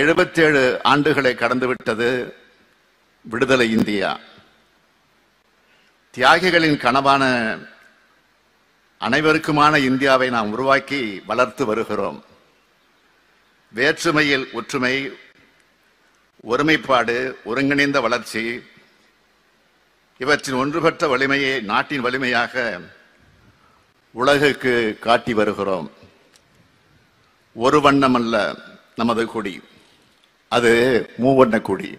எழுபத்தேழு ஆண்டுகளை கடந்துவிட்டது விடுதலை இந்தியா தியாகிகளின் கனவான அனைவருக்குமான இந்தியாவை நாம் உருவாக்கி வளர்த்து வருகிறோம் வேற்றுமையில் ஒற்றுமை ஒருமைப்பாடு ஒருங்கிணைந்த வளர்ச்சி இவற்றின் ஒன்றுபட்ட வலிமையை நாட்டின் வலிமையாக உலகுக்கு காட்டி வருகிறோம் ஒரு வண்ணம் அல்ல நமது கொடி அது மூவண்ண கொடி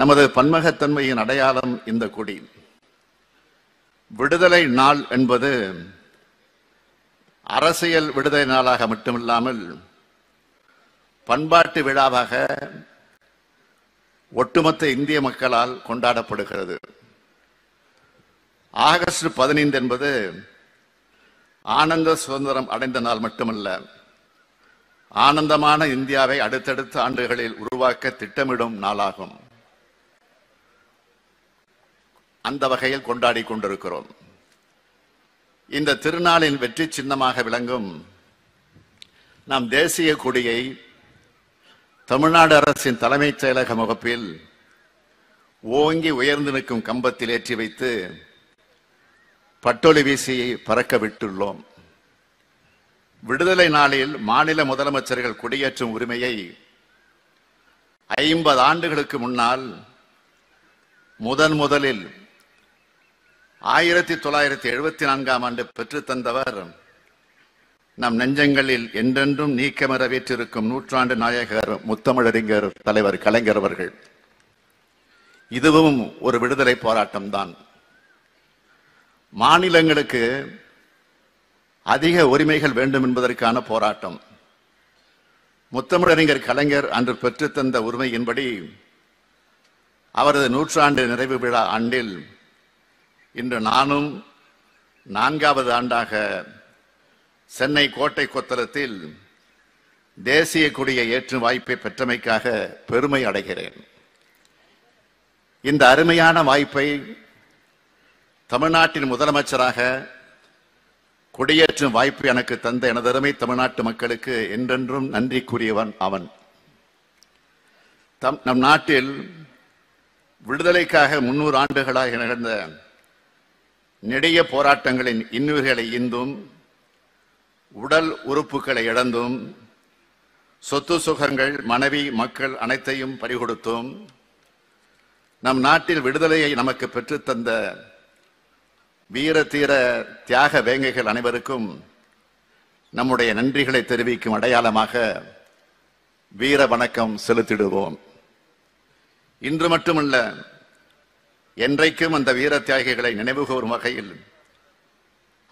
நமது பன்மகத்தன்மையின் அடையாளம் இந்த கொடி விடுதலை நாள் என்பது அரசியல் விடுதலை நாளாக மட்டுமில்லாமல் பண்பாட்டு விழாவாக ஒட்டுமொத்த இந்திய மக்களால் கொண்டாடப்படுகிறது ஆகஸ்ட் பதினைந்து என்பது ஆனந்த சுதந்திரம் அடைந்த நாள் மட்டுமல்ல ஆனந்தமான இந்தியாவை அடுத்தடுத்த ஆண்டுகளில் உருவாக்க திட்டமிடும் நாளாகும் அந்த வகையில் கொண்டாடி கொண்டிருக்கிறோம் இந்த திருநாளின் வெற்றி சின்னமாக விளங்கும் நம் தேசிய கொடியை தமிழ்நாடு அரசின் தலைமைச் செயலக முகப்பில் ஓங்கி உயர்ந்து நிற்கும் கம்பத்தில் ஏற்றி வைத்து பட்டொலி வீசியை பறக்க விட்டுள்ளோம் விடுதலை நாளில் மாநில முதலமைச்சர்கள் குடியேற்றும் உரிமையை ஐம்பது ஆண்டுகளுக்கு முன்னால் முதன் முதலில் ஆயிரத்தி தொள்ளாயிரத்தி எழுபத்தி நான்காம் ஆண்டு பெற்றுத்தந்தவர் நம் நெஞ்சங்களில் என்றென்றும் நீக்கமர வீற்றிருக்கும் நூற்றாண்டு நாயகர் முத்தமிழறிஞர் தலைவர் கலைஞர் அவர்கள் இதுவும் ஒரு விடுதலை போராட்டம்தான் மாநிலங்களுக்கு அதிக உரிமைகள் வேண்டும் என்பதற்கான போராட்டம் முத்தமிழறிஞர் கலைஞர் அன்று பெற்றுத்தந்த உரிமையின்படி அவரது நூற்றாண்டு நிறைவு விழா ஆண்டில் இன்று நானும் நான்காவது ஆண்டாக சென்னை கோட்டை கொத்தளத்தில் தேசிய கொடியை ஏற்றும் வாய்ப்பை பெற்றமைக்காக பெருமை அடைகிறேன் இந்த அருமையான வாய்ப்பை தமிழ்நாட்டின் முதலமைச்சராக கொடியேற்றும் வாய்ப்பு எனக்கு தந்த அருமை தமிழ்நாட்டு மக்களுக்கு என்றென்றும் நன்றி கூறியவன் அவன் தம் நம் நாட்டில் விடுதலைக்காக முன்னூறு ஆண்டுகளாக நிகழ்ந்த நெடிய போராட்டங்களின் இன்னுயிர்களை இந்தும் உடல் உறுப்புகளை இழந்தும் சொத்து சுகங்கள் மனைவி மக்கள் அனைத்தையும் பறிகொடுத்தும் நம் நாட்டில் விடுதலையை நமக்கு பெற்றுத்தந்த வீர தீர தியாக வேங்கைகள் அனைவருக்கும் நம்முடைய நன்றிகளை தெரிவிக்கும் அடையாளமாக வீர வணக்கம் செலுத்திடுவோம் இன்று மட்டுமல்ல என்றைக்கும் அந்த வீர தியாகிகளை நினைவு கூறும் வகையில்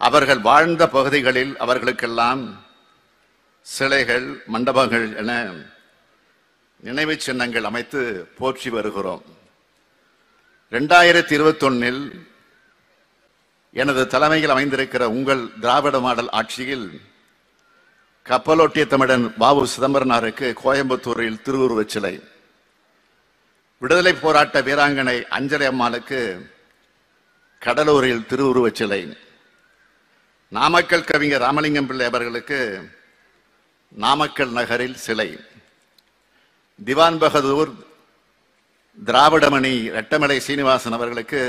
அவர்கள் வாழ்ந்த பகுதிகளில் அவர்களுக்கெல்லாம் சிலைகள் மண்டபங்கள் என நினைவு சின்னங்கள் அமைத்து போற்றி வருகிறோம் ரெண்டாயிரத்தி இருபத்தொன்னில் எனது தலைமையில் அமைந்திருக்கிற உங்கள் திராவிட மாடல் ஆட்சியில் கப்பலோட்டிய தமிழன் பாபு சிதம்பரனாருக்கு கோயம்புத்தூரில் திருவுருவச் சிலை விடுதலை போராட்ட வீராங்கனை அஞ்சலி அம்மாளுக்கு கடலூரில் திருவுருவச் சிலை நாமக்கல் கவிஞர் ராமலிங்கம் பிள்ளை அவர்களுக்கு நாமக்கல் நகரில் சிலை திவான் பகதூர் திராவிடமணி ரெட்டமலை சீனிவாசன் அவர்களுக்கு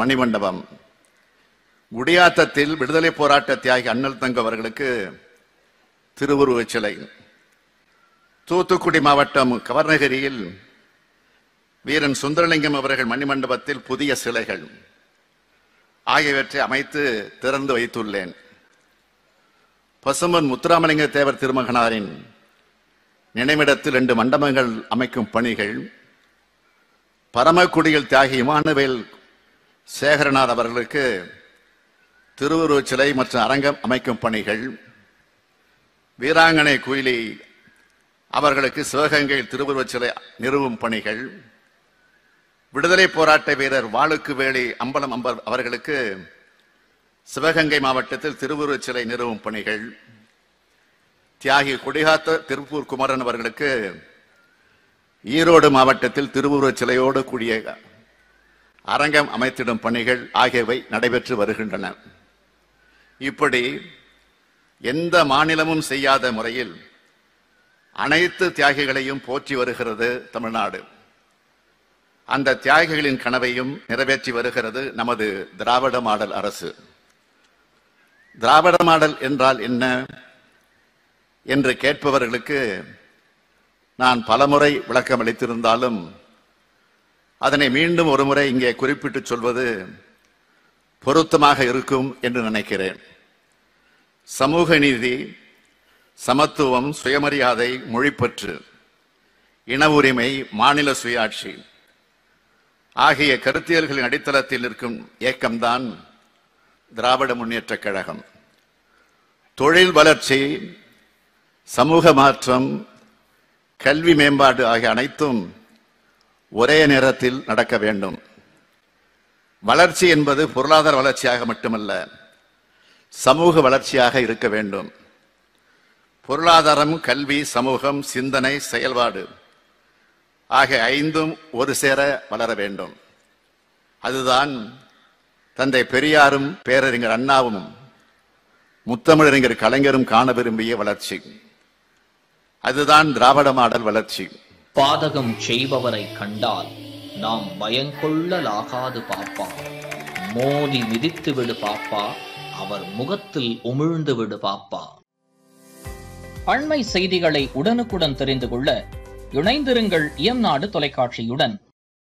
மணிமண்டபம் குடியாத்தத்தில் விடுதலை போராட்ட தியாகி அண்ணல் தங்க அவர்களுக்கு திருவுருவச் சிலை தூத்துக்குடி மாவட்டம் கவர்நகரியில் வீரன் சுந்தரலிங்கம் அவர்கள் மணிமண்டபத்தில் புதிய சிலைகள் ஆகியவற்றை அமைத்து திறந்து வைத்துள்ளேன் பசுமன் முத்துராமலிங்க தேவர் திருமகனாரின் நினைவிடத்தில் ரெண்டு மண்டபங்கள் அமைக்கும் பணிகள் பரமக்குடியில் தியாகி இமானுவேல் சேகரனார் அவர்களுக்கு திருவுருவச் சிலை மற்றும் அரங்கம் அமைக்கும் பணிகள் வீராங்கனை குயிலி அவர்களுக்கு சிவகங்கையில் திருவுருவச் சிலை நிறுவும் பணிகள் விடுதலை போராட்ட வீரர் வாழுக்கு வேலி அம்பலம் அம்பர் அவர்களுக்கு சிவகங்கை மாவட்டத்தில் திருவுருவச் சிலை நிறுவும் பணிகள் தியாகி கொடிகாத்த திருப்பூர் குமரன் அவர்களுக்கு ஈரோடு மாவட்டத்தில் திருவுருவச் சிலையோடு கூடிய அரங்கம் அமைத்திடும் பணிகள் ஆகியவை நடைபெற்று வருகின்றன இப்படி எந்த மாநிலமும் செய்யாத முறையில் அனைத்து தியாகிகளையும் போற்றி வருகிறது தமிழ்நாடு அந்த தியாகிகளின் கனவையும் நிறைவேற்றி வருகிறது நமது திராவிட மாடல் அரசு திராவிட மாடல் என்றால் என்ன என்று கேட்பவர்களுக்கு நான் பலமுறை விளக்கம் அளித்திருந்தாலும் அதனை மீண்டும் ஒருமுறை இங்கே குறிப்பிட்டு சொல்வது பொருத்தமாக இருக்கும் என்று நினைக்கிறேன் சமூக நீதி சமத்துவம் சுயமரியாதை மொழிப்பற்று இன உரிமை மாநில சுயாட்சி ஆகிய கருத்தியல்களின் அடித்தளத்தில் இருக்கும் இயக்கம்தான் திராவிட முன்னேற்றக் கழகம் தொழில் வளர்ச்சி சமூக மாற்றம் கல்வி மேம்பாடு ஆகிய அனைத்தும் ஒரே நேரத்தில் நடக்க வேண்டும் வளர்ச்சி என்பது பொருளாதார வளர்ச்சியாக மட்டுமல்ல சமூக வளர்ச்சியாக இருக்க வேண்டும் பொருளாதாரம் கல்வி சமூகம் சிந்தனை செயல்பாடு ஆகிய ஐந்தும் ஒரு சேர வளர வேண்டும் அதுதான் தந்தை பெரியாரும் பேரறிஞர் அண்ணாவும் முத்தமிழறிஞர் கலைஞரும் காண விரும்பிய வளர்ச்சி அதுதான் திராவிட மாடல் வளர்ச்சி பாதகம் செய்பவரை கண்டால் நாம் பயங்கொள்ளலாகாது பாப்பா மோதி மிதித்து விடு பாப்பா அவர் முகத்தில் உமிழ்ந்து விடு பாப்பா அண்மை செய்திகளை உடனுக்குடன் தெரிந்து கொள்ள இணைந்திருங்கள் எம் நாடு தொலைக்காட்சியுடன்